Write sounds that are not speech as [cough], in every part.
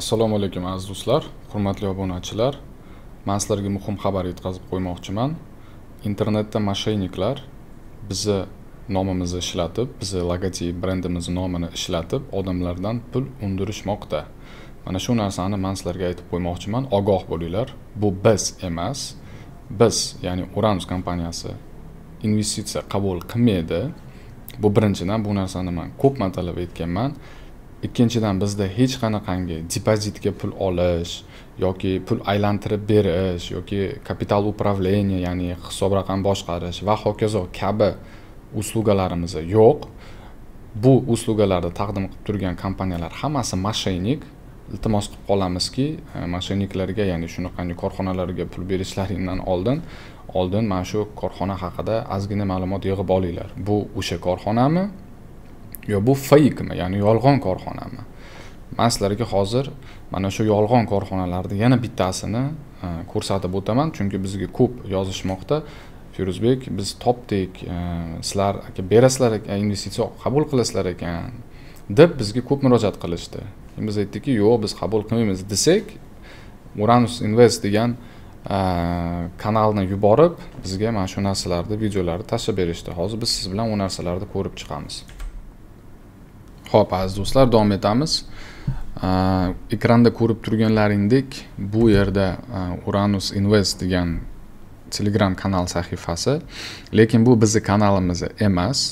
assalomu alaykum aziz do'stlar hurmatli obunachilar man sizlarga muhim xabar yetkazib qo'ymoqchiman internetda mошенникlar bizni nomimizni ishlatib bizni logotip brendimizni nomini ishlatib odamlardan pul undirishmoqda mana shu narsani man sizlarga aytib qo'ymoqchiman ogoh bo'linglar bu biz emas biz ya'ni uranus kompaniyasi investitsiya qabul qilmaydi bu birinchidan bu narsani man ko'p martalab aytganman ikkinchidan bizda hech qanaqangi depozitga pul olish yoki pul aylantirib berish yoki kapital управления ya'ni hisob raqam boshqarish va hokazo kabi uslugalarimiz yo'q bu uslugalarni taqdim qilib turgan kompaniyalar hammasi mashinik iltimos qilib qolamizki e, mashiniklarga ya'ni shunaqangi korxonalarga pul berishlaringdan oldin oldin mana shu korxona haqida ozgina ma'lumot yig'ib olinglar bu o'sha korxonami yo bu feykmi ya'ni yolg'on korxonami man sizlarga hozir mana shu yolg'on korxonalarni yana bittasini e, ko'rsatib o'taman chunki bizga ko'p yozishmoqda feruzbek biz topdik e, sizlar aka berasizlar ekan investitsiya qabul qilasizlar ekan deb bizga ko'p murojaat qilishdi biz aytdikki yo'q biz qabul qilmaymiz desak uranus invest degan e, kanalni yuborib bizga mana shu narsalarni videolarni tashlab berishdi hozir biz siz bilan u narsalarni ko'rib chiqamiz ho'p aziz do'stlar davom etamiz ekranda ko'rib turganlaringdek bu yerda uranus invest degan telegram kanal sahifasi lekin bu bizni kanalimiz emas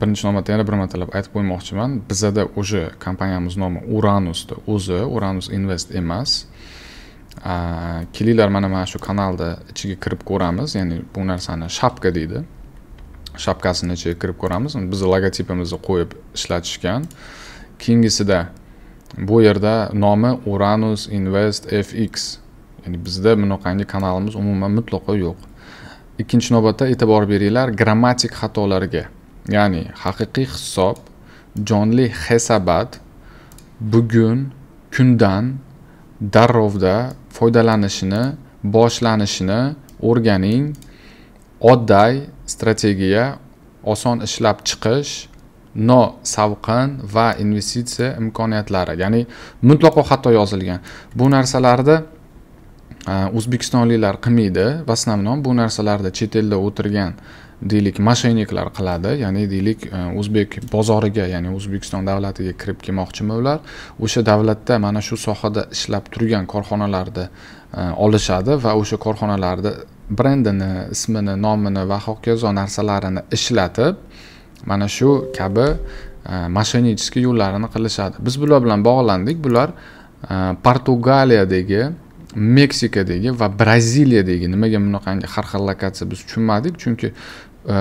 birinchi navbatda yana bir martalab aytib qo'ymoqchiman bizada o'sha kompaniyamiz nomi uranusni o'zi uranus invest emas kelinglar mana mana shu kanalni ichiga kirib ko'ramiz ya'ni bu narsani shapka deydi shapkasini ichiga kirib ko'ramiz bizni logotipimizni qo'yib ishlatishgan keyingisida bu yerda nomi uranus invest fx ya'ni bizda bunaqangi kanalimiz umuman mutlaqo yo'q ikkinchi navbatda e'tibor beringlar grammatik xatolarga ya'ni haqiqiy hisob jonli hisobat bugun kundan darrovda foydalanishni boshlanishini o'rganing odday strategiya oson ishlab chiqish no savqin va investitsiya imkoniyatlari ya'ni mutlaqo xato yozilgan bu narsalarni o'zbekistonliklar qilmaydi в основном bu narsalarni chet elda o'tirgan deylik mошенникlar qiladi ya'ni deylik o'zbek bozoriga ya'ni o'zbekiston davlatiga kirib kelmoqchimi ular o'sha davlatda mana shu sohada ishlab turgan korxonalarni olishadi va o'sha korxonalarni brendini ismini nomini va hokazo narsalarini ishlatib mana shu kabi e, mashinnicheskiy yo'llarini qilishadi biz bular bilan bog'landik bular e, portugaliyadagi meksikadagi va braziliyadagi nimaga bunaqangi har xil lokatsiya biz tushunmadik chunki e,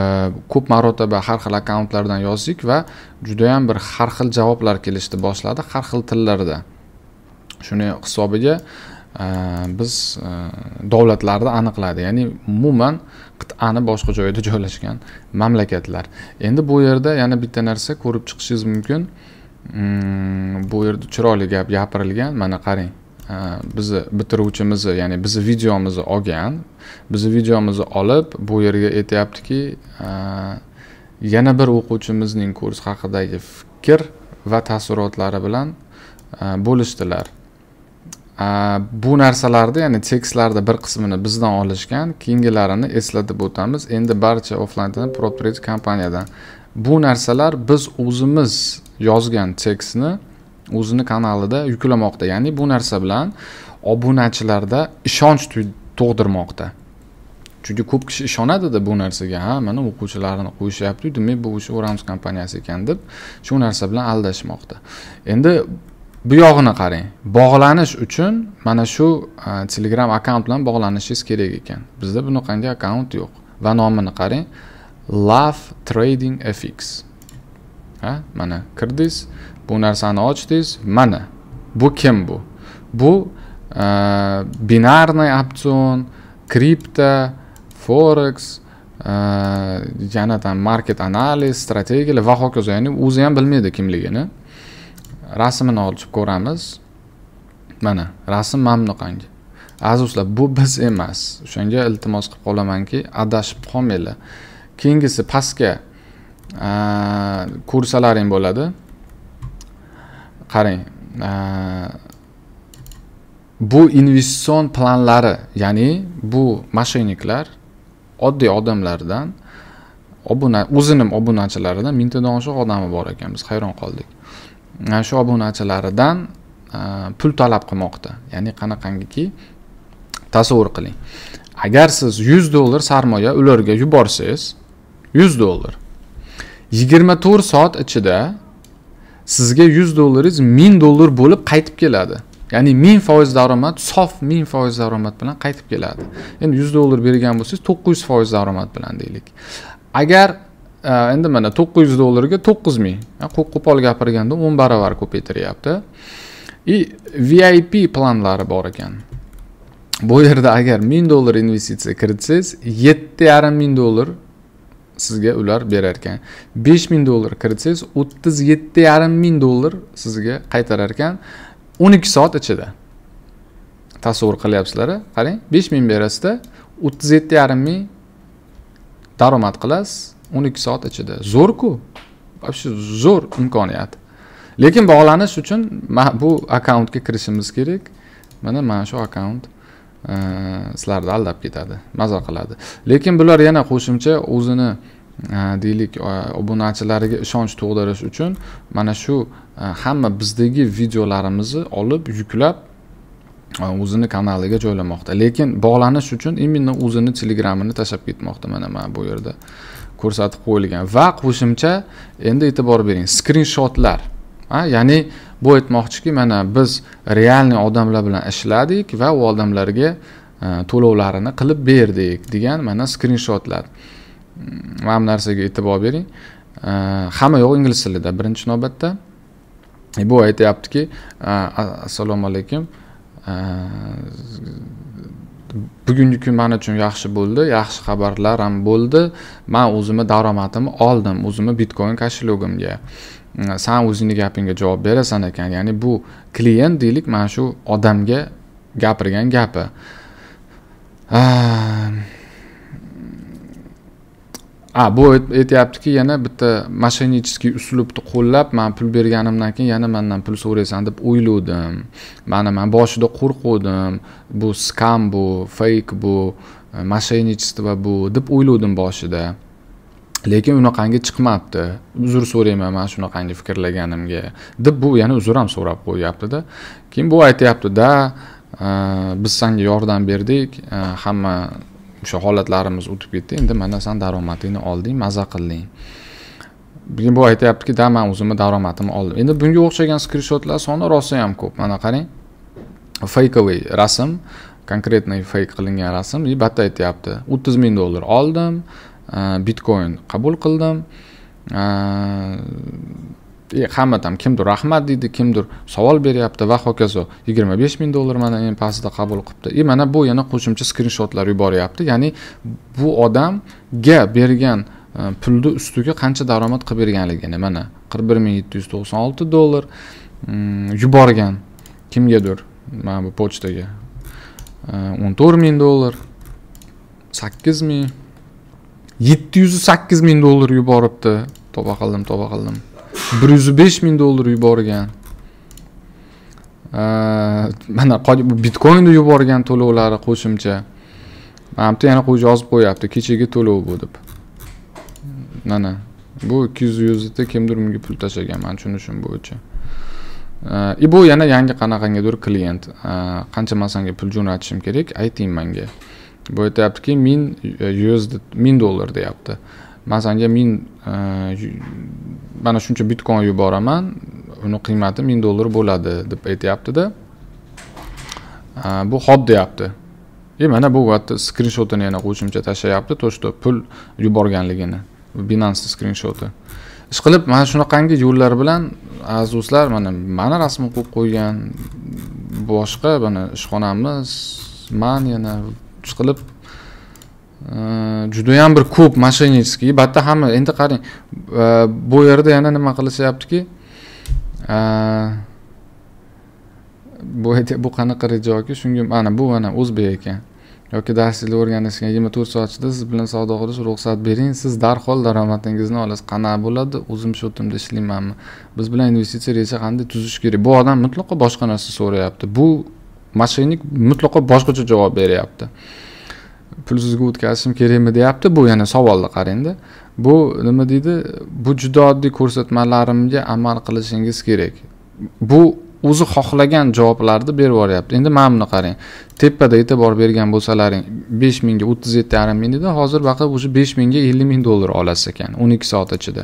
ko'p marotaba har xil akkauntlardan yozdik va judayam bir har xil javoblar kelishni boshladi har xil tillarda shuni hisobiga biz e, davlatlarda aniqladi ya'ni umuman qit'ani boshqa joyida [laughs] joylashgan mamlakatlar endi bu yerda yana bitta narsa ko'rib chiqishingiz mumkin mm, bu yerda chiroyli gap gapirilgan mana qarang e, bizni bitiruvchimizni ya'ni bizni videomizni olgan bizni videomizni olib bu yerga aytyaptiki e, yana bir o'quvchimizning kurs haqidagi fikr va taassurotlari bilan bo'lishdilar bu narsalarni ya'ni tekstlarni bir qismini bizdan olishgan keyingilarini eslatib o'tamiz endi barcha offlayndan propret kompaniyadan bu narsalar biz o'zimiz yozgan tekstni o'zini kanalida yuklamoqda ya'ni bu narsa bilan obunachilarda ishonch tug'dirmoqda chunki ko'p kishi ishonadida bu narsaga ha mana o'quvchilarini qo'yishyapti demak bu o'sha o'ramiz kompaniyasi ekan deb shu narsa bilan aldashmoqda endi bu yog'ini qarang bog'lanish uchun mana shu e, telegram akkaunt bilan bog'lanishingiz kerak ekan bizda bunaqangi akkaunt yo'q va nomini qarang love trading fx ha mana kirdingiz bu narsani ochdingiz mana bu kim bu bu e, binarniy opsion kripto forex e, yana там market analiz strategiyalar va hokazo ya'ni o'zi ham bilmaydi kimligini rasmini olib ko'ramiz mana rasm mana bunaqangi aziz do'stlar bu biz emas o'shanga iltimos qilib qolamanki adashib qolmanglar keyingisi pastga ko'rsalaring bo'ladi qarang bu investitsion planlari ya'ni bu mashinniklar oddiy odamlardan obuna o'zini obunachilaridan mingtadan oshiq odami bor ekan biz hayron qoldik Э, shu obunachilaridan э, pul talab qilmoqda ya'ni qanaqangiki tasavvur qiling agar siz yuz dollar sarmoya ularga yuborsangiz yuz dollar yigirma to'rt soat ichida sizga yuz dollaringiz ming dollar bo'lib qaytib keladi ya'ni ming foiz daromad sof ming foiz daromad bilan qaytib keladi endi yuz dollar bergan bo'lsangiz to'qqiz yuz foiz daromad bilan deylik agar Э, endi mana to'qqiz yuz dollarga to'qqiz ming qo'pol gapirganda o'n baravar ko'paytiryapti и vip planlari bor ekan bu yerda agar ming dollar investitsiya kiritsangiz yetti yarim ming dollar sizga ular berar ekan besh ming dollar kiritsangiz o'ttiz yetti yarim ming dollar sizga qaytarar ekan o'n ikki soat ichida tasavvur qilyapsizlar qarang besh ming berasizda o'ttiz yetti yarim ming daromad qilasiz o'n ikki soat ichida zo'rku вообще zo'r imkoniyat lekin bog'lanish uchun bu akkauntga kirishimiz kerak mana mana shu akkaunt e, sizlarni aldab ketadi mazza qiladi lekin bular yana qo'shimcha o'zini e, deylik e, obunachilariga ishonch tug'dirish uchun mana shu hamma bizdagi videolarimizni olib yuklab o'zini kanaliga joylamoqda lekin bog'lanish uchun именно o'zini telegramini tashlab ketmoqda mana mana bu yerda ko'rsatib qo'yilgan va qo'shimcha endi e'tibor bering skrinshotlar ya'ni bu aytmoqchiki mana biz realniy odamlar bilan ishladik va u odamlarga e, to'lovlarini qilib berdik degan mana skrinshotlar mana mm, bu narsaga e'tibor bering e, hamma yo'q ingliz tilida birinchi navbatda e, bu aytyaptiki assalomu alaykum bugungi kun man uchun yaxshi bo'ldi yaxshi xabarlar ham bo'ldi man o'zimni daromadimni oldim o'zimni bitcoin kashelogimga mm, san o'zingni gapingga javob berasan ekan ya'ni bu klient deylik mana shu odamga gapirgan gapi ah, a ah, bu aytyaptiki yana bitta mashinический uslubni qo'llab man pul berganimdan keyin yana mandan pul so'raysan deb o'ylovdim mana man boshida qo'rquvdim bu skam bu feyk bu e, mashinnichество bu deb o'ylovdim boshida lekin unaqangi chiqmabdi uzr so'rayman man shunaqangi fikrlaganimga deb bu yana uzr ham so'rab qo'yyaptida keyin bu aytyaptida e, biz senga yordam berdik e, hamma o'sha holatlarimiz o'tib ketdi endi mana san daromadingni olding maza qilding bu aytyaptiki да man o'zimni daromadimni oldim endi bunga o'xshagan skrinshotlar soni rosa ham ko'p mana qarang feykovый rasm конкретный fake qilingan rasm и bitta aytyapti o'ttiz ming dollar oldim e, bitcoin qabul qildim e, hamma ham kimdir rahmat deydi kimdir savol beryapti va hokazo yigirma besh ming dollar mana eng pastida qabul qilibdi и e, mana bu yana qo'shimcha skrinshotlar yuboryapti ya'ni bu odamga bergan e, pulni ustiga qancha daromad qilib berganligini mana qirq bir ming yetti yuz to'qson olti dollar mm, yuborgan kimgadir mana bu pochtaga e, o'n to'rt ming dollar sakkiz ming yetti yuz sakkiz ming dollar yuboribdi tavba qildim tavba qildim bir yuz besh ming dollar yuborgan mana bitcoinni yuborgan to'lovlari qo'shimcha mana bu yana yozib qo'yapti kechagi to'lov bu deb mana bu ikki yuz yuzda kimdir unga pul tashlagan men tushunishim bo'yicha и bu yana yangi qanaqangadir klient qancha masanga pul jo'natishim kerak ayting manga bu aytyaptiki ming e, yuz ming dollar deyapti man sanga ming e, mana shuncha bitcoin yuboraman uni qiymati ming dollar bo'ladi deb aytyaptida e, bu hop deyapti и e, mana bu skrinshotini yana qo'shimcha tashlayapti то что pul yuborganligini binance skrinshoti ishqilib mana shunaqangi yo'llar bilan aziz do'stlar mana mani rasmim qo'yib qo'ygan boshqa mana ishxonamiz man yana ishqilib judayam bir ko'p bu yerda hamma endi qarang e, bu yerda yana nima qilishyaptiki e, bu bu qanaqa rejoki shunga mana bu mana o'zbek ekan yoki darsinglar o'rganishga yigirma to'rt soat ichida siz bilan savdo qilish ruxsat bering siz darhol daromadingizni olasiz qanaqa bo'ladi o'zim shotimda ishlaymanmi biz bilan investitsiya reja qanday tuzish kerak bu odam mutlaqo boshqa narsa so'rayapti bu mashinnik mutlaqo boshqacha javob beryapti pulsizga o'tkazishim kerakmi deyapti bu yana savolni qarangda bu nima deydi bu juda oddiy ko'rsatmalarimga amal qilishingiz kerak bu o'zi xohlagan javoblarni berib yuboryapti endi mana buni qarang tepada e'tibor bergan bo'lsalaring besh mingga o'ttiz yetti yarim ming hozir baqir o'sha besh mingga ellik ming dollar olasiz ekan o'n ikki soat ichida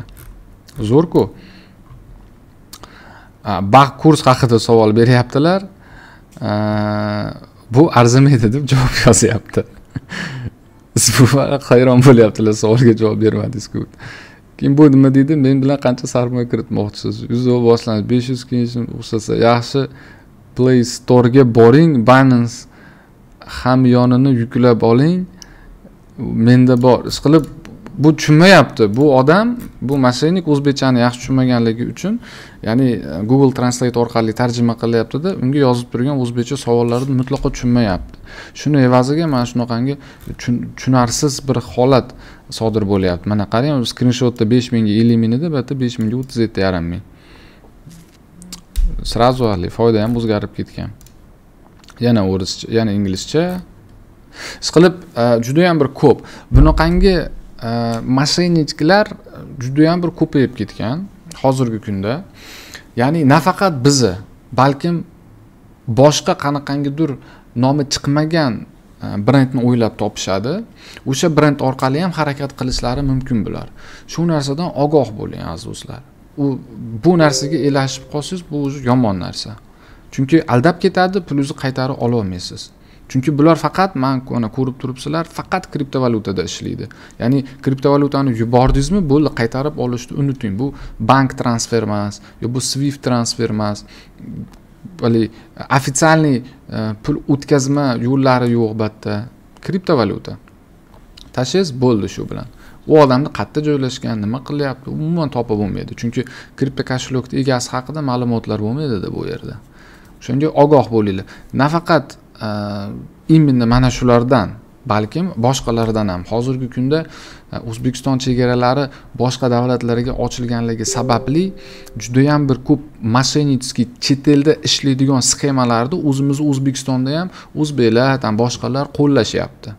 zo'rku baxt kurs haqida savol beryaptilar bu arzimaydi deb javob yozyapti siz [laughs] bu hayron bo'lyaptilar savolga javob bermadingiz-ku keyin bu nima deydi men bilan qancha sarmoya kiritmoqchisiz yuz dollar boshlanish besh yuz keyin o'xshasa yaxshi play store'ga boring binance hamyonini yuklab oling menda bor ishqilib bu tushunmayapti bu odam bu mошенник o'zbekchani yaxshi tushunmaganligi uchun ya'ni e, google translate orqali tarjima qilyaptida unga yozib turgan o'zbekcha savollarni mutlaqo tushunmayapti shuni evaziga mana shunaqangi tushunarsiz bir holat sodir bo'lyapti mana qarang skrinshotda besh mingga ellik ming edi bu yerda besh mingga o'ttiz yetti yarim ming сразу haligi foyda ham o'zgarib ketgan yana o'rischa yana inglizcha ishqilib e, judayam bir ko'p bunaqangi juda э, judayam bir ko'payib ketgan hozirgi kunda ya'ni nafaqat bizni balkim boshqa qanaqangidir nomi chiqmagan e, brendni o'ylab topishadi o'sha brend orqali ham harakat qilishlari mumkin bular shu narsadan ogoh bo'ling aziz do'stlar u bu narsaga elashib qolsangiz bu o'zi yomon narsa chunki aldab ketadi pulingizni qaytarib ololmaysiz chunki bular faqat man mana ko'rib turibsizlar faqat kriptovalyutada ishlaydi ya'ni kriptovalyutani yubordingizmi bo'ldi qaytarib olishni unuting bu bank transfer emas yo bu swift transfer emas haligi официальный e, pul o'tkazma yo'llari yo'q yerda kriptovalyuta tashlaysiz bo'ldi shu bilan u odamni qayerda joylashgan nima qilyapti umuman topib bo'lmaydi chunki kripto kashelokni egasi haqida ma'lumotlar bo'lmaydi bu yerda o'shanga ogoh bo'linglar nafaqat Э, именно mana shulardan balkim boshqalardan ham hozirgi kunda э, o'zbekiston chegaralari boshqa davlatlarga ochilganligi sababli judayam bir ko'p mashenitskiy chet elda ishlaydigan sxemalarni o'zimizni o'zbekistonda ham o'zbeklar там boshqalar qo'llashyapti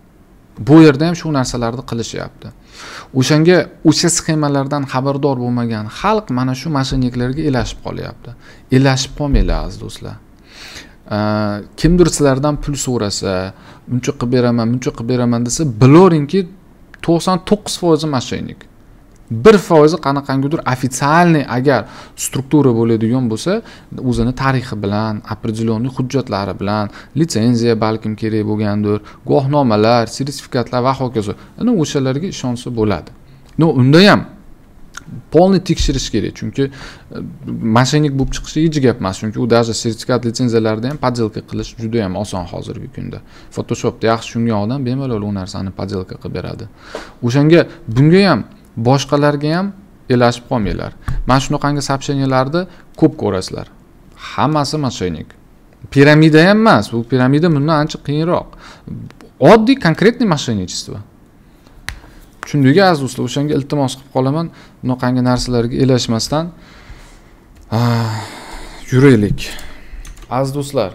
bu yerda ham shu narsalarni qilishyapti o'shanga o'sha sxemalardan xabardor bo'lmagan xalq mana shu mashinniklarga elashib qolyapti elashib qolmanglar aziz do'stlar Э, kimdir sizlardan pul so'rasa muncha qilib beraman muncha qilib beraman desa bilaveringki to'qson to'qqiz foizi mошенник bir foizi qanaqangidir официальный agar struktura bo'ladigan bo'lsa o'zini tarixi bilan определенный hujjatlari bilan litsenziya balkim kerak bo'lgandir guvohnomalar sertifikatlar va hokazo ana o'shalarga ishonsa bo'ladi но unda ham полный tekshirish kerak chunki мошенник bo'lib chiqishi hech gap emas chunki u даже sertifikat лицензияларда ham подделка qilish juda yam oson hozirgi kunda photoshopni yaxshi tushungan odam bemalol u narsani подделка qilib beradi o'shanga bunga ham boshqalarga ham elashib qolmanglar mana shunaqangi сообщенияларni ko'p ko'rasizlar hammasi мошенник piramida ham emas bu piramida bundan ancha qiyinroq oddiy конкретный мошенничество tushundingmi aziz do'stlar o'shanga iltimos qilib qolaman bunaqangi narsalarga elashmasdan yuraylik aziz do'stlar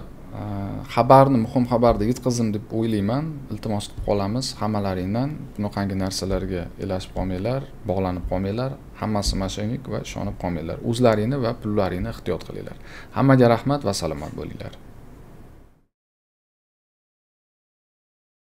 xabarni muhim xabarni yetkazdim deb o'ylayman iltimos qilib qolamiz hammalaringdan bunaqangi narsalarga elashib qolmanglar bog'lanib qolmanglar hammasi mashinik va ishonib qolmanglar o'zlaringni va pullaringni ehtiyot qilinglar hammaga rahmat va salomat bo'linglar